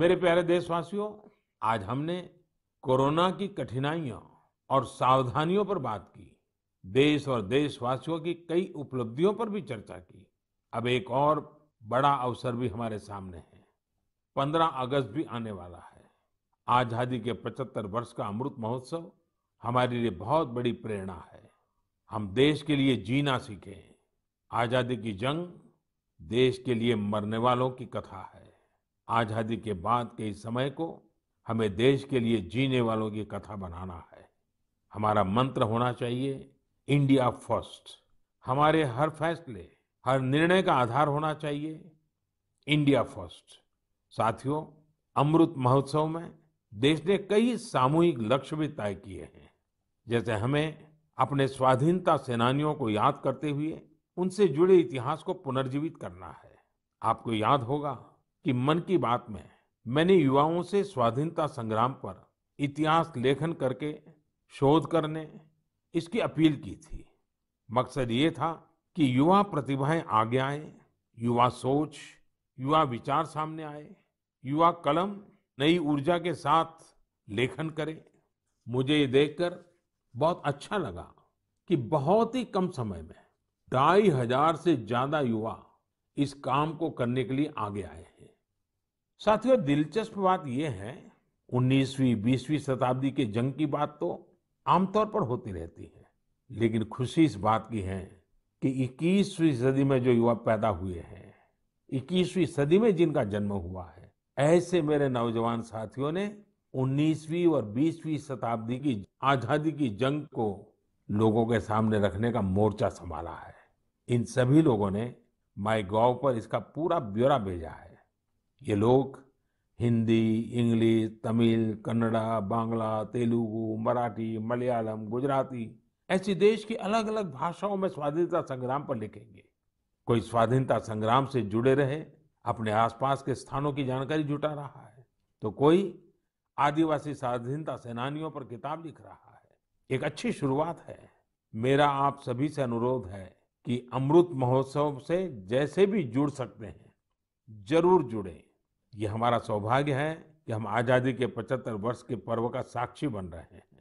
मेरे प्यारे देशवासियों आज हमने कोरोना की कठिनाइयों और सावधानियों पर बात की देश और देशवासियों की कई उपलब्धियों पर भी चर्चा की अब एक और बड़ा अवसर भी हमारे सामने है 15 अगस्त भी आने वाला है आजादी के 75 वर्ष का अमृत महोत्सव हमारे लिए बहुत बड़ी प्रेरणा है हम देश के लिए जीना सीखें आजादी की जंग देश के लिए मरने वालों की कथा है आजादी के बाद के इस समय को हमें देश के लिए जीने वालों की कथा बनाना है हमारा मंत्र होना चाहिए इंडिया फर्स्ट हमारे हर फैसले हर निर्णय का आधार होना चाहिए इंडिया फर्स्ट साथियों अमृत महोत्सव में देश ने कई सामूहिक लक्ष्य भी तय किए हैं जैसे हमें अपने स्वाधीनता सेनानियों को याद करते हुए उनसे जुड़े इतिहास को पुनर्जीवित करना है आपको याद होगा कि मन की बात में मैंने युवाओं से स्वाधीनता संग्राम पर इतिहास लेखन करके शोध करने इसकी अपील की थी मकसद ये था कि युवा प्रतिभाएं आगे आए युवा सोच युवा विचार सामने आए युवा कलम नई ऊर्जा के साथ लेखन करे मुझे ये देखकर बहुत अच्छा लगा कि बहुत ही कम समय में ढाई हजार से ज्यादा युवा इस काम को करने के लिए आगे आए हैं साथियों दिलचस्प बात यह है 19वीं 20वीं शताब्दी के जंग की बात तो आमतौर पर होती रहती है लेकिन खुशी इस बात की है कि 21वीं सदी में जो युवा पैदा हुए हैं 21वीं सदी में जिनका जन्म हुआ है ऐसे मेरे नौजवान साथियों ने 19वीं और 20वीं शताब्दी की आजादी की जंग को लोगों के सामने रखने का मोर्चा संभाला है इन सभी लोगों ने माई गॉव पर इसका पूरा ब्यौरा भेजा है ये लोग हिंदी इंग्लिश तमिल कन्नड़ा बांग्ला तेलुगु मराठी मलयालम गुजराती ऐसी देश की अलग अलग भाषाओं में स्वाधीनता संग्राम पर लिखेंगे कोई स्वाधीनता संग्राम से जुड़े रहे अपने आसपास के स्थानों की जानकारी जुटा रहा है तो कोई आदिवासी स्वाधीनता सेनानियों पर किताब लिख रहा है एक अच्छी शुरुआत है मेरा आप सभी से अनुरोध है कि अमृत महोत्सव से जैसे भी जुड़ सकते हैं जरूर जुड़ें ये हमारा सौभाग्य है कि हम आज़ादी के पचहत्तर वर्ष के पर्व का साक्षी बन रहे हैं